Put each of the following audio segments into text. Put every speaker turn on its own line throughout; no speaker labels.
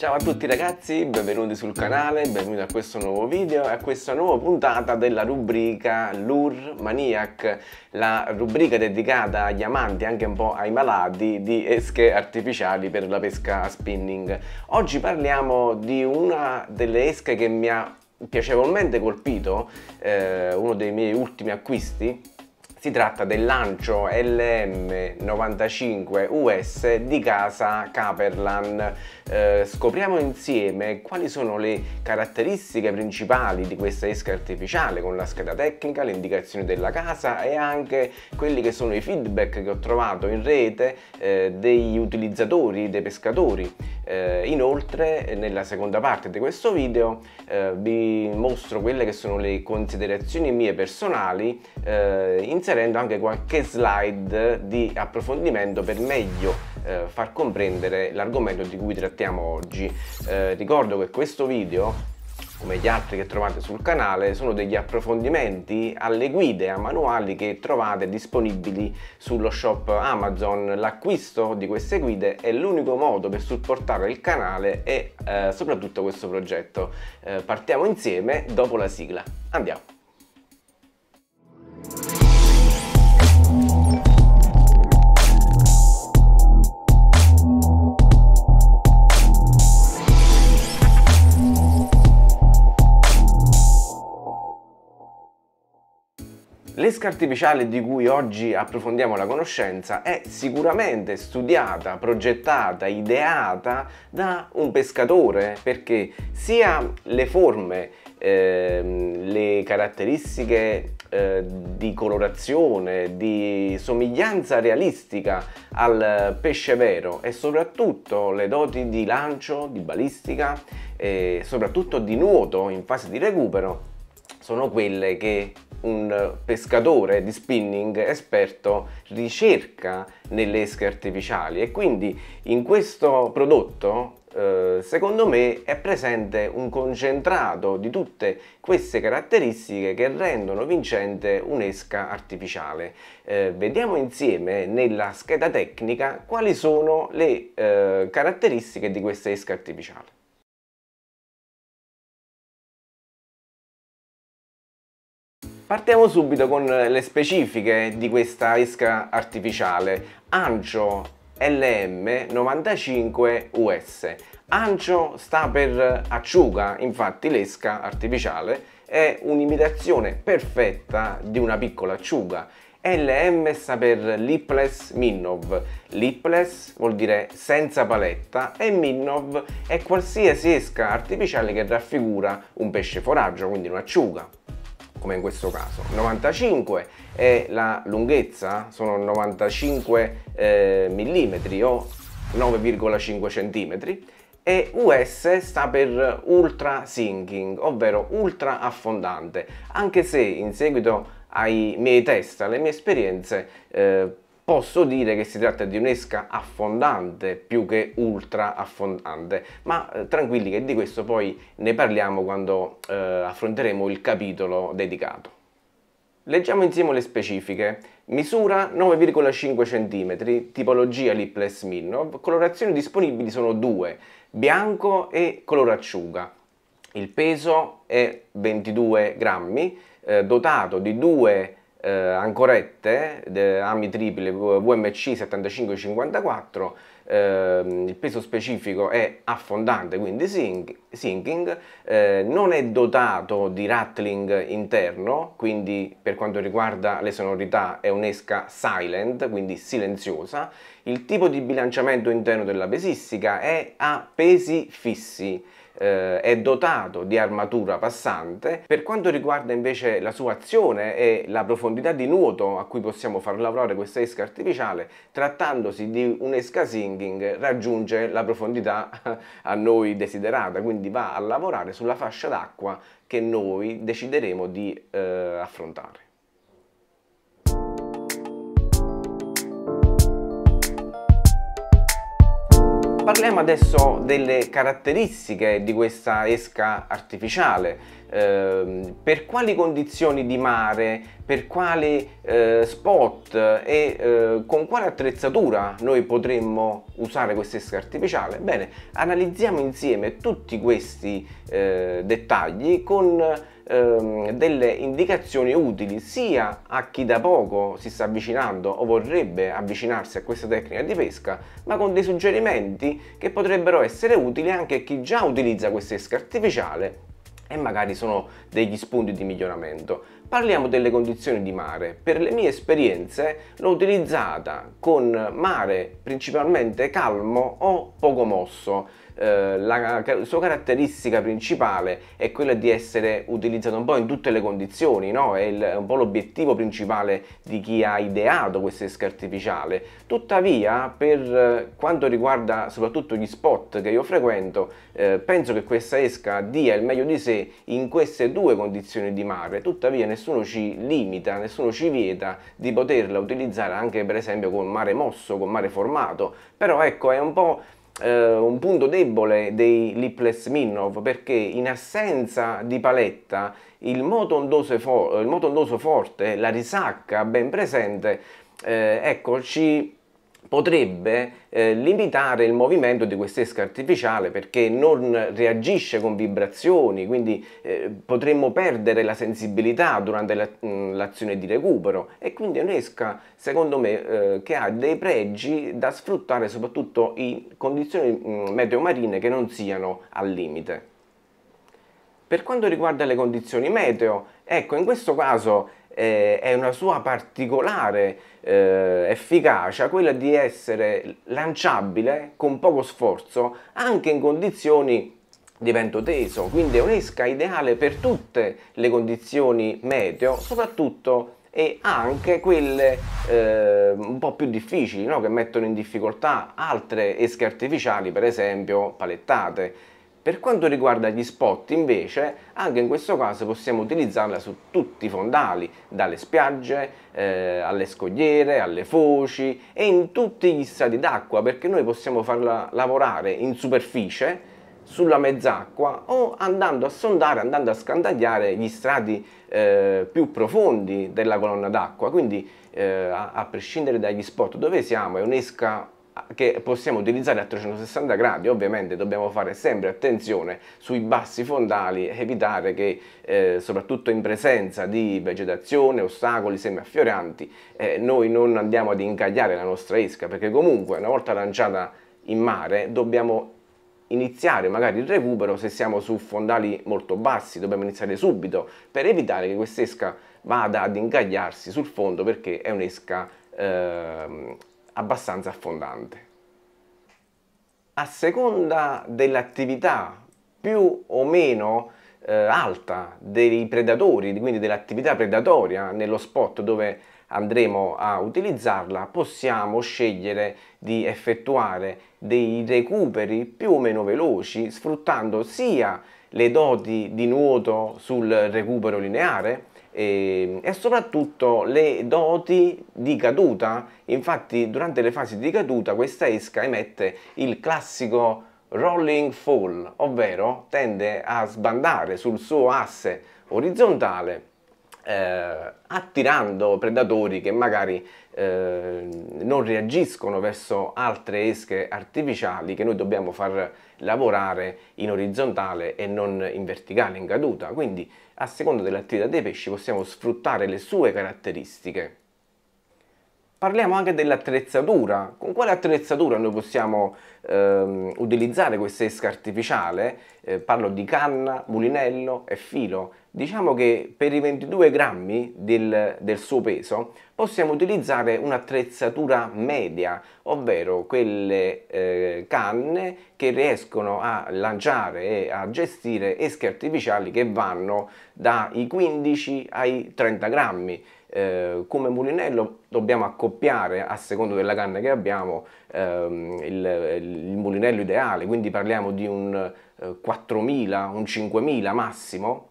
Ciao a tutti ragazzi, benvenuti sul canale, benvenuti a questo nuovo video e a questa nuova puntata della rubrica Lure Maniac, la rubrica dedicata agli amanti, anche un po' ai malati, di esche artificiali per la pesca spinning. Oggi parliamo di una delle esche che mi ha piacevolmente colpito, eh, uno dei miei ultimi acquisti, si tratta del lancio LM95US di casa Caperlan. Eh, scopriamo insieme quali sono le caratteristiche principali di questa esca artificiale con la scheda tecnica, le indicazioni della casa e anche quelli che sono i feedback che ho trovato in rete eh, degli utilizzatori, dei pescatori. Eh, inoltre nella seconda parte di questo video eh, vi mostro quelle che sono le considerazioni mie personali eh, inserendo anche qualche slide di approfondimento per meglio eh, far comprendere l'argomento di cui trattiamo oggi. Eh, ricordo che questo video come gli altri che trovate sul canale, sono degli approfondimenti alle guide, a manuali che trovate disponibili sullo shop Amazon. L'acquisto di queste guide è l'unico modo per supportare il canale e eh, soprattutto questo progetto. Eh, partiamo insieme dopo la sigla. Andiamo! L'esca artificiale di cui oggi approfondiamo la conoscenza è sicuramente studiata, progettata, ideata da un pescatore perché sia le forme, eh, le caratteristiche eh, di colorazione, di somiglianza realistica al pesce vero e soprattutto le doti di lancio, di balistica e soprattutto di nuoto in fase di recupero sono quelle che un pescatore di spinning esperto ricerca nelle esche artificiali e quindi in questo prodotto eh, secondo me è presente un concentrato di tutte queste caratteristiche che rendono vincente un'esca artificiale. Eh, vediamo insieme nella scheda tecnica quali sono le eh, caratteristiche di questa esca artificiale. Partiamo subito con le specifiche di questa esca artificiale. Ancio LM95US. Ancio sta per acciuga, infatti l'esca artificiale è un'imitazione perfetta di una piccola acciuga. LM sta per Lipless Minnow. Lipless vuol dire senza paletta e Minnow è qualsiasi esca artificiale che raffigura un pesce foraggio, quindi un'acciuga come in questo caso 95 è la lunghezza sono 95 eh, mm o 9,5 cm e US sta per ultra sinking ovvero ultra affondante anche se in seguito ai miei test alle mie esperienze eh, posso dire che si tratta di un'esca affondante più che ultra affondante, ma eh, tranquilli che di questo poi ne parliamo quando eh, affronteremo il capitolo dedicato. Leggiamo insieme le specifiche. Misura 9,5 cm, tipologia Lipless minnow colorazioni disponibili sono due, bianco e color acciuga. Il peso è 22 grammi, eh, dotato di due eh, ancorette, ami triple VMC 7554, ehm, il peso specifico è affondante, quindi sink, sinking, eh, non è dotato di rattling interno, quindi per quanto riguarda le sonorità è un'esca silent, quindi silenziosa, il tipo di bilanciamento interno della pesistica è a pesi fissi, eh, è dotato di armatura passante. Per quanto riguarda invece la sua azione e la profondità di nuoto a cui possiamo far lavorare questa esca artificiale, trattandosi di un'esca sinking raggiunge la profondità a noi desiderata, quindi va a lavorare sulla fascia d'acqua che noi decideremo di eh, affrontare. Parliamo adesso delle caratteristiche di questa esca artificiale eh, per quali condizioni di mare, per quali eh, spot e eh, con quale attrezzatura noi potremmo usare questa esca artificiale. Bene, analizziamo insieme tutti questi eh, dettagli con ehm, delle indicazioni utili sia a chi da poco si sta avvicinando o vorrebbe avvicinarsi a questa tecnica di pesca, ma con dei suggerimenti che potrebbero essere utili anche a chi già utilizza questa esca artificiale e magari sono degli spunti di miglioramento. Parliamo delle condizioni di mare. Per le mie esperienze l'ho utilizzata con mare principalmente calmo o poco mosso eh, la, sua caratteristica principale è quella di essere utilizzato un po' in tutte le condizioni, no? è, il, un po' l'obiettivo principale di chi ha ideato questa esca artificiale. Tuttavia, per eh, quanto riguarda soprattutto gli spot che io frequento, eh, penso che questa esca dia il meglio di sé in queste due condizioni di mare, tuttavia nessuno ci limita, nessuno ci vieta di poterla utilizzare anche per esempio con mare mosso, con mare formato, però ecco è un po' eh, un punto debole dei lipless Minnow perché in assenza di paletta il moto ondoso, for il moto ondoso forte, la risacca ben presente, eh, ecco, ci potrebbe eh, limitare il movimento di quest'esca artificiale perché non reagisce con vibrazioni, quindi eh, potremmo perdere la sensibilità durante mm, l'azione di recupero e quindi è un'esca secondo me eh, che ha dei pregi da sfruttare soprattutto in condizioni mm, meteo marine che non siano al limite. Per quanto riguarda le condizioni meteo, ecco in questo caso eh, è una sua particolare eh, efficacia quella di essere lanciabile con poco sforzo anche in condizioni di vento teso, quindi è un'esca ideale per tutte le condizioni meteo, soprattutto e anche quelle eh, un po' più difficili, no? che mettono in difficoltà altre esche artificiali, per esempio palettate. Per quanto riguarda gli spot invece, anche in questo caso possiamo utilizzarla su tutti i fondali, dalle spiagge eh, alle scogliere, alle foci e in tutti gli strati d'acqua perché noi possiamo farla lavorare in superficie sulla mezz'acqua o andando a sondare, andando a scandagliare gli strati eh, più profondi della colonna d'acqua, quindi eh, a, a prescindere dagli spot dove siamo è un'esca che possiamo utilizzare a 360 gradi ovviamente dobbiamo fare sempre attenzione sui bassi fondali evitare che eh, soprattutto in presenza di vegetazione ostacoli semiaffioranti eh, noi non andiamo ad incagliare la nostra esca perché comunque una volta lanciata in mare dobbiamo iniziare magari il recupero se siamo su fondali molto bassi, dobbiamo iniziare subito per evitare che questa esca vada ad incagliarsi sul fondo perché è un'esca eh, abbastanza affondante. A seconda dell'attività più o meno eh, alta dei predatori, quindi dell'attività predatoria nello spot dove andremo a utilizzarla, possiamo scegliere di effettuare dei recuperi più o meno veloci sfruttando sia le doti di nuoto sul recupero lineare e, ehm, e, soprattutto le doti di caduta. Infatti durante le fasi di caduta questa esca emette il classico rolling fall, ovvero tende a sbandare sul suo asse orizzontale eh, attirando predatori che magari eh, non reagiscono verso altre esche artificiali che noi dobbiamo far lavorare in orizzontale e non in verticale, in caduta. Quindi a seconda dell'attività dei pesci possiamo sfruttare le sue caratteristiche. Parliamo anche dell'attrezzatura. Con quale attrezzatura noi possiamo ehm, utilizzare questa esca artificiale? Eh, parlo di canna, mulinello e filo diciamo che per i 22 grammi del, del, suo peso possiamo utilizzare un'attrezzatura media, ovvero quelle eh, canne che riescono a lanciare e a gestire esche artificiali che vanno dai 15 ai 30 grammi. Eh, come mulinello dobbiamo accoppiare a seconda della canna che abbiamo ehm, il, il, mulinello ideale quindi parliamo di un eh, 4000 un 5000 massimo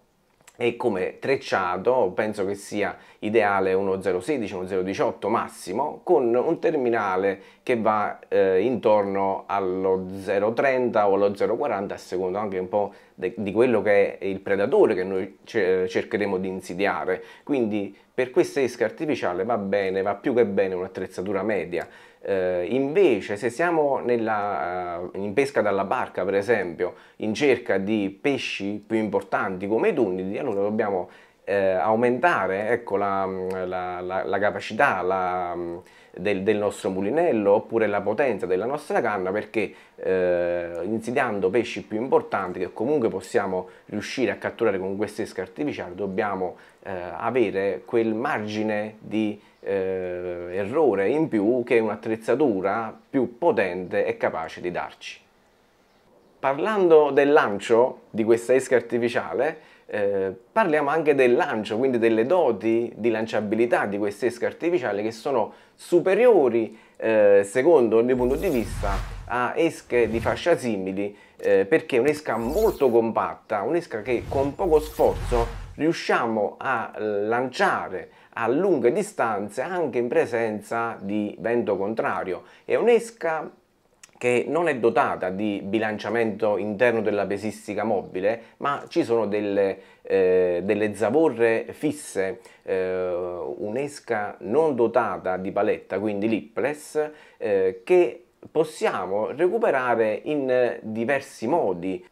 e come trecciato penso che sia ideale uno 016, uno 018 massimo con un terminale che va eh, intorno allo 030 o allo 040 a seconda anche un po' di quello che è il predatore che noi cercheremo di insidiare quindi per questa esca artificiale va bene, va più che bene un'attrezzatura media eh, invece se siamo nella, eh, in pesca dalla barca per esempio in cerca di pesci più importanti come i tunniti, allora dobbiamo eh, aumentare ecco, la, mm, la, la, la, capacità mm, del, del, nostro mulinello oppure la potenza della nostra canna perché eh, insidiando pesci più importanti che comunque possiamo riuscire a catturare con queste esche artificiali dobbiamo eh, avere quel margine di eh, errore in più che un'attrezzatura più potente è capace di darci. Parlando del lancio di questa esca artificiale, eh, parliamo anche del lancio, quindi delle doti di lanciabilità di questa esca artificiale che sono superiori, eh, secondo il mio punto di vista, a esche di fascia simili eh, perché è un'esca molto compatta, un'esca che con poco sforzo riusciamo a eh, lanciare a lunghe distanze anche in presenza di vento contrario. È un'esca che non è dotata di bilanciamento interno della pesistica mobile, ma ci sono delle, eh, delle zavorre fisse, eh, un'esca non dotata di paletta, quindi lipless, eh, che possiamo recuperare in eh, diversi modi.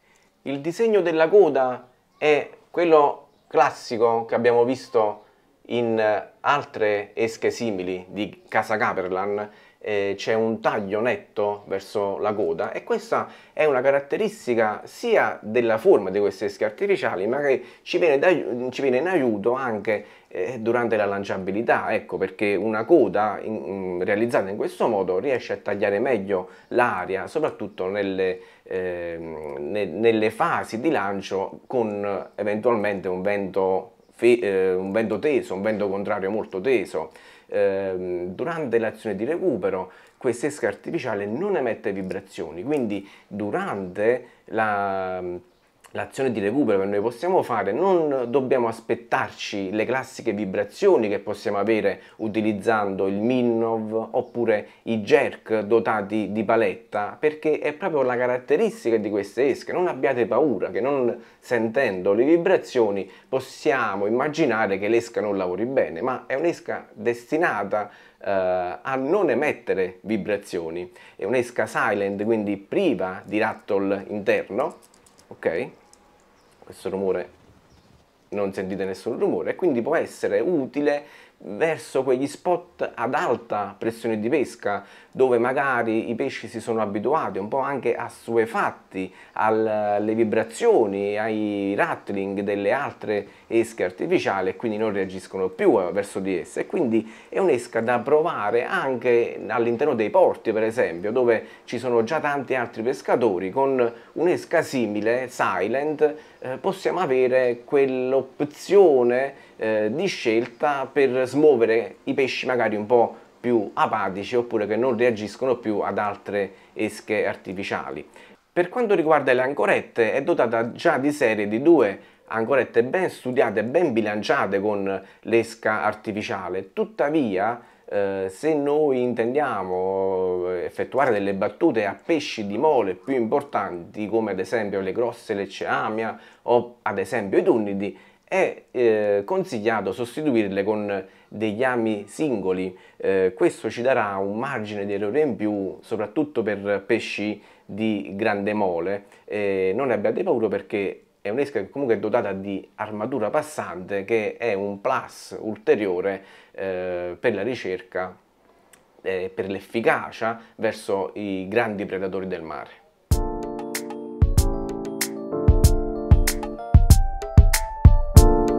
Il disegno della coda è quello classico che abbiamo visto in eh, altre esche simili di Casa Caperlan eh, c'è un taglio netto verso la coda e questa è una caratteristica sia della forma di queste esche artificiali ma che ci viene, ci viene in aiuto anche eh, durante la lanciabilità ecco perché una coda in, in, mm, realizzata in questo modo riesce a tagliare meglio l'aria soprattutto nelle, eh, ne, nelle fasi di lancio con eventualmente un vento, eh, un vento teso, un vento contrario molto teso Ehm, durante l'azione di recupero questa esca artificiale non emette vibrazioni, quindi durante la l'azione di recupero che noi possiamo fare, non dobbiamo aspettarci le classiche vibrazioni che possiamo avere utilizzando il Minnov oppure i jerk dotati di paletta, perché è proprio la caratteristica di queste esche. Non abbiate paura che non sentendo le vibrazioni possiamo immaginare che l'esca non lavori bene, ma è un'esca destinata Uh, a non emettere vibrazioni. È un'esca silent, quindi priva di rattle interno, ok? Questo rumore non sentite nessun rumore, quindi può essere utile verso quegli spot ad alta pressione di pesca, dove magari i pesci si sono abituati un po' anche a assuefatti alle vibrazioni, ai rattling delle altre esche artificiali e quindi non reagiscono più eh, verso di esse. E quindi è un'esca da provare anche all'interno dei porti, per esempio, dove ci sono già tanti altri pescatori. Con un'esca simile, silent, eh, possiamo avere quell'opzione eh, di scelta per smuovere i pesci magari un po' più apatici oppure che non reagiscono più ad altre esche artificiali. Per quanto riguarda le ancorette è dotata già di serie di due ancorette ben studiate, ben bilanciate con l'esca artificiale, tuttavia eh, se noi intendiamo eh, effettuare delle battute a pesci di mole più importanti come ad esempio le grosse lecceamia o ad esempio i tunnidi è eh, consigliato sostituirle con degli ami singoli. Eh, questo ci darà un margine di errore in più, soprattutto per pesci di grande mole. Eh, non abbiate paura perché è un'esca che comunque è dotata di armatura passante che è un plus ulteriore eh, per la ricerca eh, e per l'efficacia verso i grandi predatori del mare.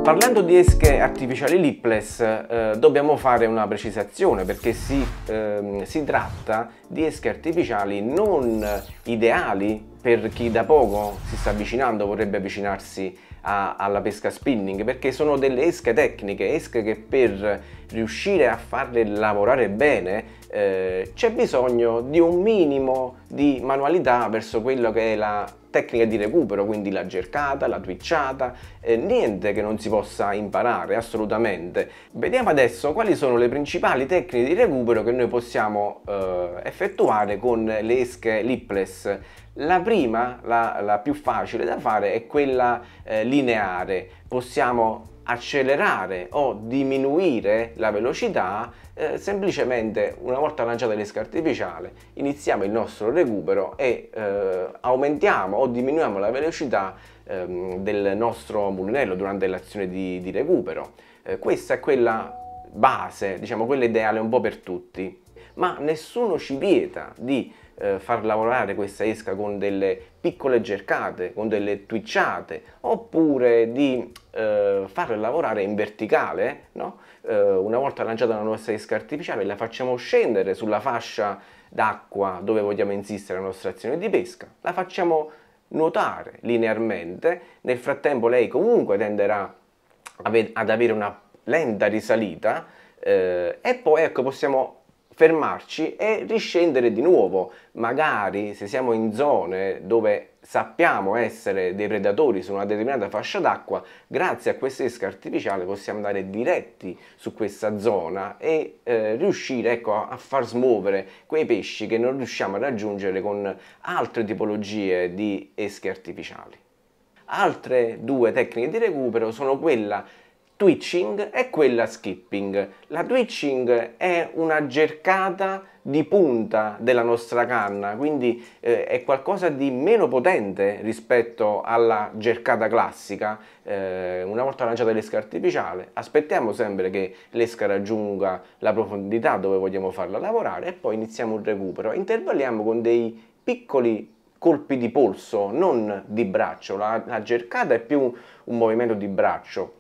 Parlando di esche artificiali lipless eh, dobbiamo fare una precisazione perché si, eh, si tratta di esche artificiali non ideali per chi da poco si sta avvicinando, vorrebbe avvicinarsi a, alla pesca spinning perché sono delle esche tecniche, esche che per riuscire a farle lavorare bene, eh, c'è bisogno di un minimo di manualità verso quello che è la tecnica di recupero, quindi la cercata, la twitchata, eh, niente che non si possa imparare assolutamente. Vediamo adesso quali sono le principali tecniche di recupero che noi possiamo eh, effettuare con le esche lipless. La prima, la, la, più facile da fare, è quella eh, lineare. Possiamo accelerare o diminuire la velocità eh, semplicemente una volta lanciata l'esca artificiale iniziamo il nostro recupero e eh, aumentiamo o diminuiamo la velocità ehm, del nostro mulinello durante l'azione di, di recupero eh, questa è quella base diciamo quella ideale un po' per tutti ma nessuno ci vieta di eh, far lavorare questa esca con delle piccole cercate, con delle twitchate, oppure di eh, farla lavorare in verticale, no? eh, una volta lanciata la nostra esca artificiale la facciamo scendere sulla fascia d'acqua dove vogliamo insistere la nostra azione di pesca, la facciamo nuotare linearmente, nel frattempo lei comunque tenderà ad avere una lenta risalita eh, e poi ecco possiamo fermarci e riscendere di nuovo, magari se siamo in zone dove sappiamo essere dei predatori su una determinata fascia d'acqua, grazie a questa esca artificiale possiamo andare diretti su questa zona e eh, riuscire ecco, a far smuovere quei pesci che non riusciamo a raggiungere con altre tipologie di esche artificiali. Altre due tecniche di recupero sono quella twitching e quella skipping. La twitching è una cercata di punta della nostra canna, quindi eh, è qualcosa di meno potente rispetto alla cercata classica. Eh, una volta lanciata l'esca artificiale, aspettiamo sempre che l'esca raggiunga la profondità dove vogliamo farla lavorare e poi iniziamo il recupero. Intervalliamo con dei piccoli colpi di polso, non di braccio. La, la cercata è più un movimento di braccio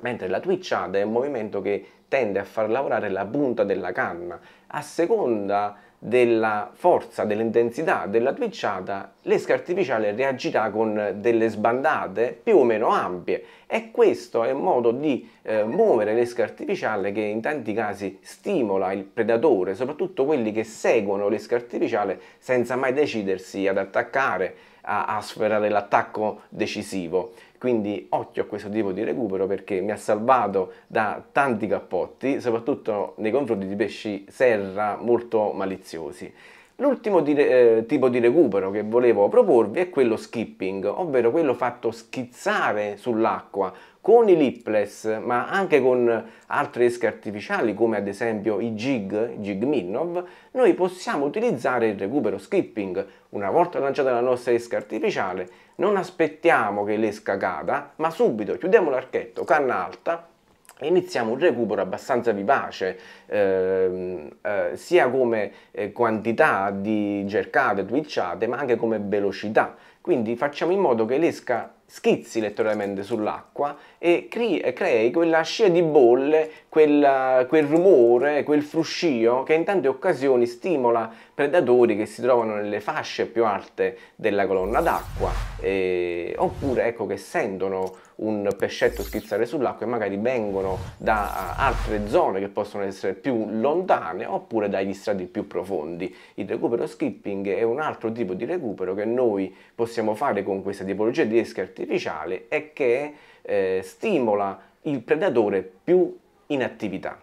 mentre la twitchata è un movimento che tende a far lavorare la punta della canna. A seconda della forza, dell'intensità della twitchata, l'esca artificiale reagirà con delle sbandate più o meno ampie e questo è un modo di eh, muovere l'esca artificiale che in tanti casi stimola il predatore, soprattutto quelli che seguono l'esca artificiale senza mai decidersi ad attaccare a, dell'attacco decisivo. Quindi occhio a questo tipo di recupero perché mi ha salvato da tanti cappotti, soprattutto nei confronti di pesci serra molto maliziosi. L'ultimo di, eh, tipo di recupero che volevo proporvi è quello skipping, ovvero quello fatto schizzare sull'acqua con i lipless, ma anche con altre esche artificiali come ad esempio i jig, jig minnov, noi possiamo utilizzare il recupero skipping una volta lanciata la nostra esca artificiale, non aspettiamo che l'esca cada, ma subito chiudiamo l'archetto, canna alta, iniziamo un recupero abbastanza vivace, ehm, eh, sia come eh, quantità di cercate, twitchate, ma anche come velocità. Quindi facciamo in modo che l'esca schizzi letteralmente sull'acqua e crei, quella scia di bolle, quella, quel rumore, quel fruscio che in tante occasioni stimola predatori che si trovano nelle fasce più alte della colonna d'acqua, oppure ecco che sentono un pescetto schizzare sull'acqua e magari vengono da eh, altre zone che possono essere più lontane oppure dagli strati più profondi. Il recupero skipping è un altro tipo di recupero che noi possiamo fare con questa tipologia di esca artificiale e che eh, stimola il predatore più in attività.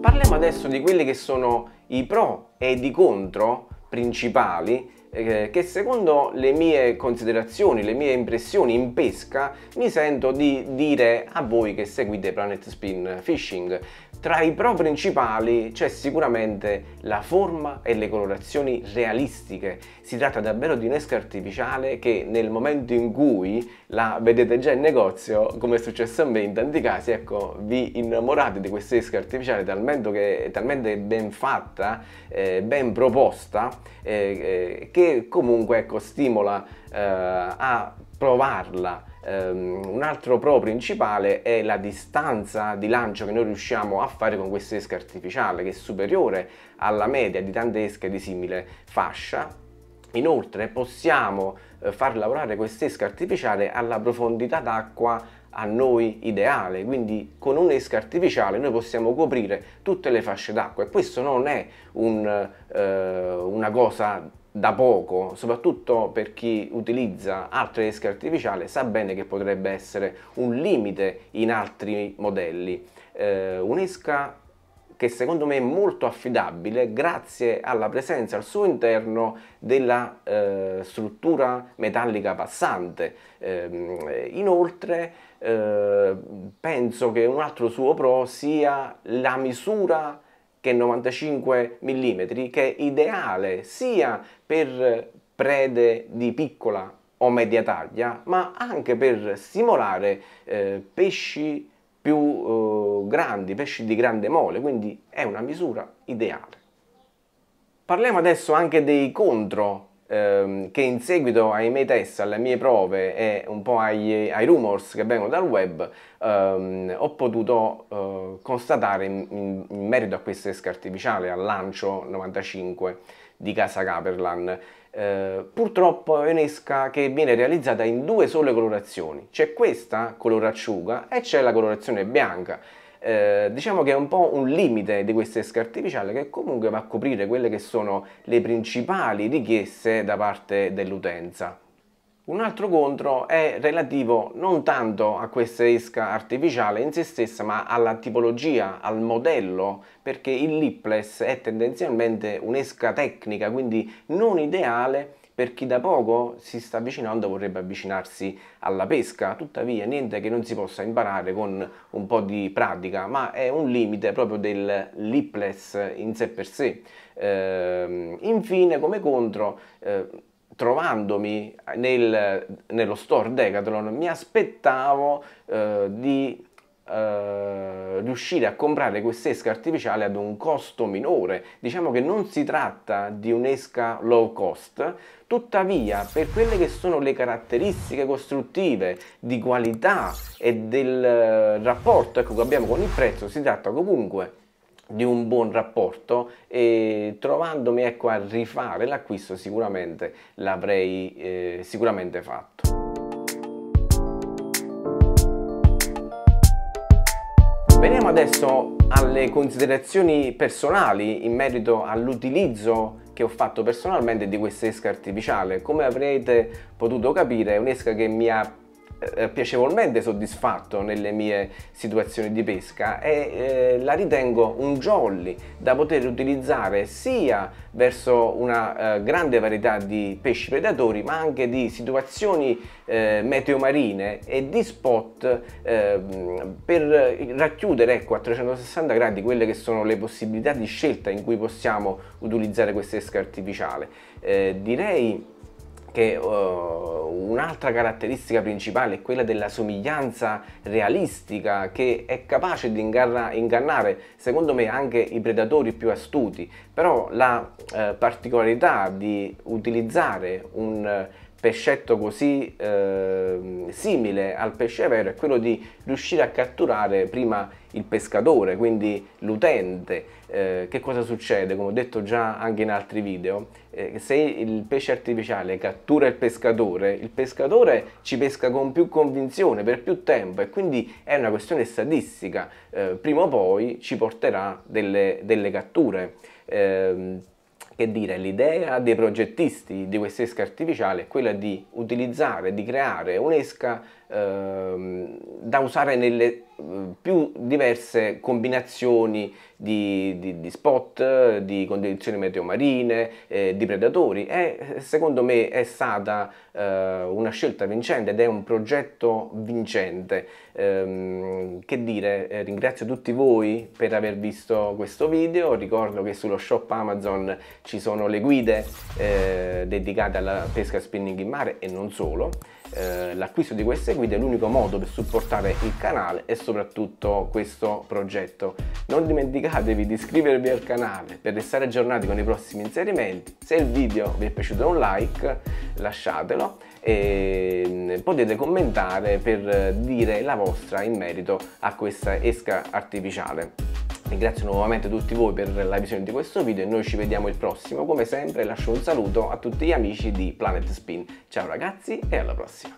Parliamo adesso di quelli che sono i pro e i contro principali eh, che secondo le mie considerazioni, le mie impressioni in pesca mi sento di dire a voi che seguite Planet Spin Fishing tra i pro principali c'è sicuramente la forma e le colorazioni realistiche. Si tratta davvero di un'esca artificiale che nel momento in cui la vedete già in negozio, come è successo a me in tanti casi, ecco, vi innamorate di questa esca artificiale talmente, che, talmente ben fatta, eh, ben proposta, eh, eh che comunque ecco, stimola eh, a provarla Um, un altro pro principale è la distanza di lancio che noi riusciamo a fare con questa esca artificiale che è superiore alla media di tante esche di simile fascia inoltre possiamo uh, far lavorare quest'esca artificiale alla profondità d'acqua a noi ideale quindi con un'esca artificiale noi possiamo coprire tutte le fasce d'acqua e questo non è un, uh, una cosa da poco, soprattutto per chi utilizza altre esche artificiali, sa bene che potrebbe essere un limite in altri modelli. Eh, un'esca che secondo me è molto affidabile grazie alla presenza al suo interno della eh, struttura metallica passante. Ehm, eh, inoltre penso che un altro suo pro sia la misura che 95 mm, che è ideale sia per prede di piccola o media taglia, ma anche per stimolare eh, pesci più eh, grandi, pesci di grande mole, quindi è una misura ideale. Parliamo adesso anche dei contro ehm, che in seguito ai miei test, alle mie prove e un po' agli, ai rumors che vengono dal web ehm, ho potuto eh, constatare in, in, in, merito a questa esca artificiale, al lancio 95 di Casa Caperlan. Eh, purtroppo è un'esca che viene realizzata in due sole colorazioni, c'è questa color acciuga e c'è la colorazione bianca eh, diciamo che è un po' un limite di questa esca artificiale che comunque va a coprire quelle che sono le principali richieste da parte dell'utenza. Un altro contro è relativo non tanto a questa esca artificiale in se stessa ma alla tipologia, al modello perché il lipless è tendenzialmente un'esca tecnica quindi non ideale per chi da poco si sta avvicinando vorrebbe avvicinarsi alla pesca, tuttavia niente che non si possa imparare con un po' di pratica, ma è un limite proprio del lipless in sé per sé. Eh, infine come contro... Eh, trovandomi nel, nello store Decathlon mi aspettavo eh, di eh, riuscire a comprare quest'esca artificiale ad un costo minore. Diciamo che non si tratta di un'esca low cost, tuttavia per quelle che sono le caratteristiche costruttive di qualità e del eh, rapporto ecco, che abbiamo con il prezzo si tratta comunque di un buon rapporto e trovandomi ecco a rifare l'acquisto sicuramente l'avrei eh, sicuramente fatto. Veniamo adesso alle considerazioni personali in merito all'utilizzo che ho fatto personalmente di questa esca artificiale. Come avrete potuto capire è un'esca che mi ha eh, piacevolmente soddisfatto nelle mie situazioni di pesca e eh, la ritengo un jolly da poter utilizzare sia verso una eh, grande varietà di pesci predatori ma anche di situazioni eh, meteomarine e di spot ehm, per racchiudere ecco, a 360 gradi quelle che sono le possibilità di scelta in cui possiamo utilizzare questa esca artificiale eh, direi che uh, un'altra caratteristica principale è quella della somiglianza realistica che è capace di ingarra, ingannare secondo me anche i predatori più astuti però la uh, particolarità di utilizzare un uh, pescetto così eh, simile al pesce vero è quello di riuscire a catturare prima il pescatore, quindi l'utente. Eh, che cosa succede? Come ho detto già anche in altri video, eh, se il pesce artificiale cattura il pescatore, il pescatore ci pesca con più convinzione, per più tempo e quindi è una questione statistica, eh, prima o poi ci porterà delle, delle catture ehm, che dire, l'idea dei progettisti di quest'esca artificiale è quella di utilizzare, di creare un'esca eh, da usare nelle eh, più diverse combinazioni di, di, di spot, di condizioni meteomarine, eh, di predatori e eh, secondo me è stata eh, una scelta vincente ed è un progetto vincente. Ehm, che dire, eh, ringrazio tutti voi per aver visto questo video, ricordo che sullo shop Amazon ci sono le guide eh, dedicate alla pesca spinning in mare e non solo. Eh, l'acquisto di queste guide è l'unico modo per supportare il canale e soprattutto questo progetto. Non dimenticatevi di iscrivervi al canale per restare aggiornati con i prossimi inserimenti. Se il video vi è piaciuto un like lasciatelo e mm, potete commentare per eh, dire la vostra in merito a questa esca artificiale. Ringrazio nuovamente tutti voi per la visione di questo video e noi ci vediamo il prossimo. Come sempre lascio un saluto a tutti gli amici di Planet Spin. Ciao ragazzi e alla prossima!